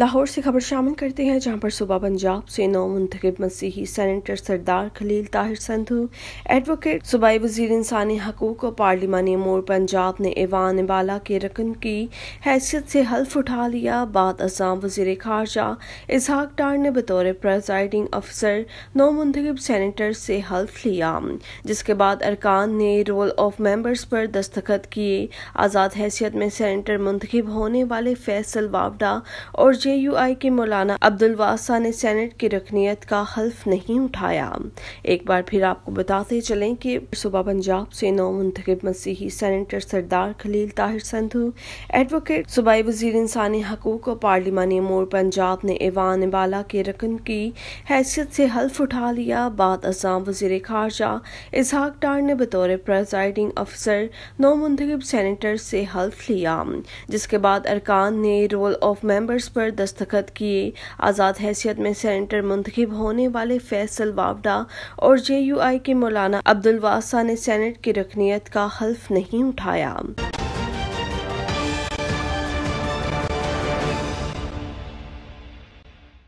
लाहौर से खबर शामिल करते हैं जहां पर सुबह पंजाब से नौ मुंतब मसीही सेनेटर सरदार खलील ताहिर संधू एडवोकेट सूबाई वजीर इंसानी हकूक और पार्लिमानी अमूर पंजाब ने एवान बाला के रकन की हैसियत से हल्फ उठा लिया बाद अजाम वजीर खारजा इसहाक टार ने बतौर प्रेजाइडिंग अफसर नौ मुंतब सेनेटर से हल्फ लिया जिसके बाद अरकान ने रोल ऑफ मेम्बर्स पर दस्तखत किए आज़ाद हैसियत में सेनेटर मुंतब होने वाले फैसल वावडा और जे यू आई के मौलाना अब्दुल वासा ने सेनेट की रखनीत का हल्फ नहीं उठाया एक बार फिर आपको बताते चले कि सुबह पंजाब से नौ मुंतब मसीही सेनेटर सरदार खलील ताहिर संधू एडवोकेट सूबाई वजीर इंसानी हकूक और पार्लिमानी अमूर पंजाब ने एवान बाला के रकन की हैसियत से हल्फ उठा लिया बाद अजाम वजीर खारजा इसहाक टार ने बतौर प्रेजाइडिंग अफसर नौ मुंतब सेनेटर से हल्फ लिया जिसके बाद अरकान ने रोल ऑफ मेंबर्स पर दस्तखत किए आज़ाद हैसियत में सेनेटर मुंतखब होने वाले फैसल वावडा और जे यू आई के मौलाना अब्दुल वासा ने सेनेट की रकनीत का हल्फ नहीं उठाया